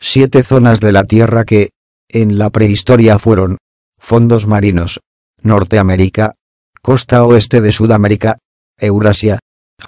siete zonas de la Tierra que, en la prehistoria fueron, fondos marinos, Norteamérica, costa oeste de Sudamérica, Eurasia,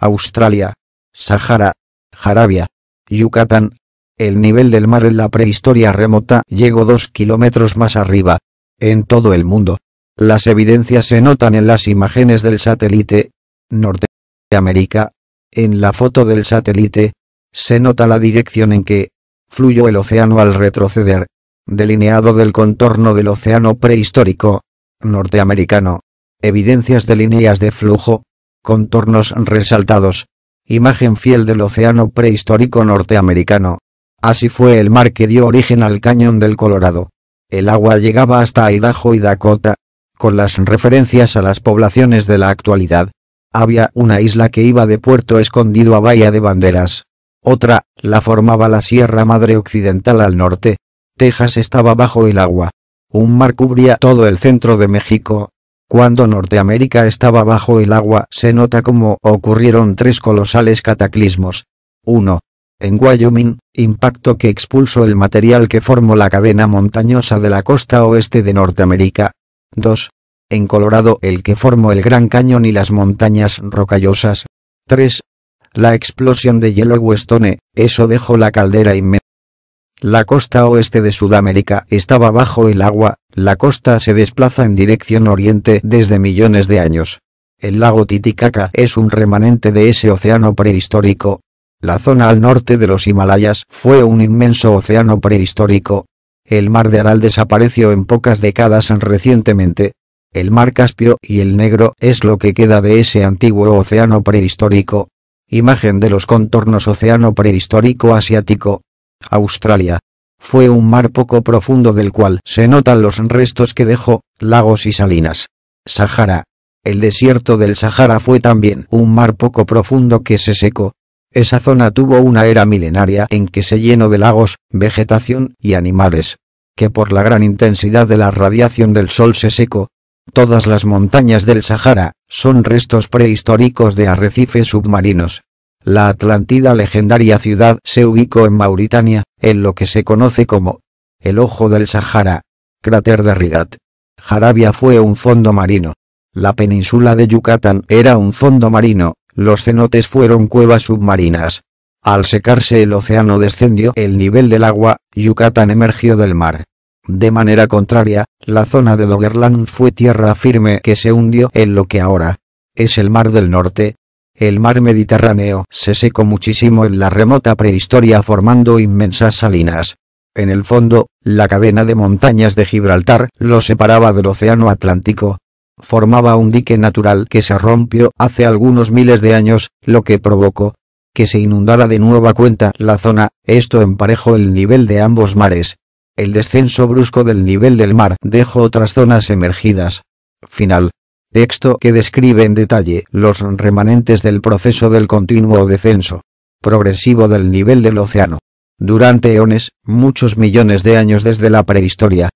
Australia, Sahara, Jarabia, Yucatán, el nivel del mar en la prehistoria remota llegó dos kilómetros más arriba. En todo el mundo. Las evidencias se notan en las imágenes del satélite. Norteamérica. En la foto del satélite. Se nota la dirección en que, fluyó el océano al retroceder, delineado del contorno del océano prehistórico, norteamericano, evidencias de líneas de flujo, contornos resaltados, imagen fiel del océano prehistórico norteamericano. Así fue el mar que dio origen al cañón del Colorado. El agua llegaba hasta Idaho y Dakota, con las referencias a las poblaciones de la actualidad. Había una isla que iba de Puerto Escondido a Bahía de Banderas, otra la formaba la Sierra Madre Occidental al norte, Texas estaba bajo el agua. Un mar cubría todo el centro de México. Cuando Norteamérica estaba bajo el agua se nota como ocurrieron tres colosales cataclismos. 1. En Wyoming, impacto que expulsó el material que formó la cadena montañosa de la costa oeste de Norteamérica. 2. En Colorado el que formó el Gran Cañón y las montañas rocallosas. 3. La explosión de Yellowstone, eso dejó la caldera inmensa. La costa oeste de Sudamérica estaba bajo el agua, la costa se desplaza en dirección oriente desde millones de años. El lago Titicaca es un remanente de ese océano prehistórico. La zona al norte de los Himalayas fue un inmenso océano prehistórico. El mar de Aral desapareció en pocas décadas recientemente, el mar Caspio y el Negro es lo que queda de ese antiguo océano prehistórico. Imagen de los contornos Océano Prehistórico Asiático. Australia. Fue un mar poco profundo del cual se notan los restos que dejó, lagos y salinas. Sahara. El desierto del Sahara fue también un mar poco profundo que se secó. Esa zona tuvo una era milenaria en que se llenó de lagos, vegetación y animales. Que por la gran intensidad de la radiación del sol se secó, Todas las montañas del Sahara, son restos prehistóricos de arrecifes submarinos. La Atlántida legendaria ciudad se ubicó en Mauritania, en lo que se conoce como el Ojo del Sahara, cráter de Ridad. Jarabia fue un fondo marino. La península de Yucatán era un fondo marino, los cenotes fueron cuevas submarinas. Al secarse el océano descendió el nivel del agua, Yucatán emergió del mar. De manera contraria, la zona de Doggerland fue tierra firme que se hundió en lo que ahora es el Mar del Norte. El mar Mediterráneo se secó muchísimo en la remota prehistoria formando inmensas salinas. En el fondo, la cadena de montañas de Gibraltar lo separaba del Océano Atlántico. Formaba un dique natural que se rompió hace algunos miles de años, lo que provocó que se inundara de nueva cuenta la zona, esto emparejó el nivel de ambos mares. El descenso brusco del nivel del mar dejó otras zonas emergidas. Final. Texto que describe en detalle los remanentes del proceso del continuo descenso progresivo del nivel del océano. Durante eones, muchos millones de años desde la prehistoria,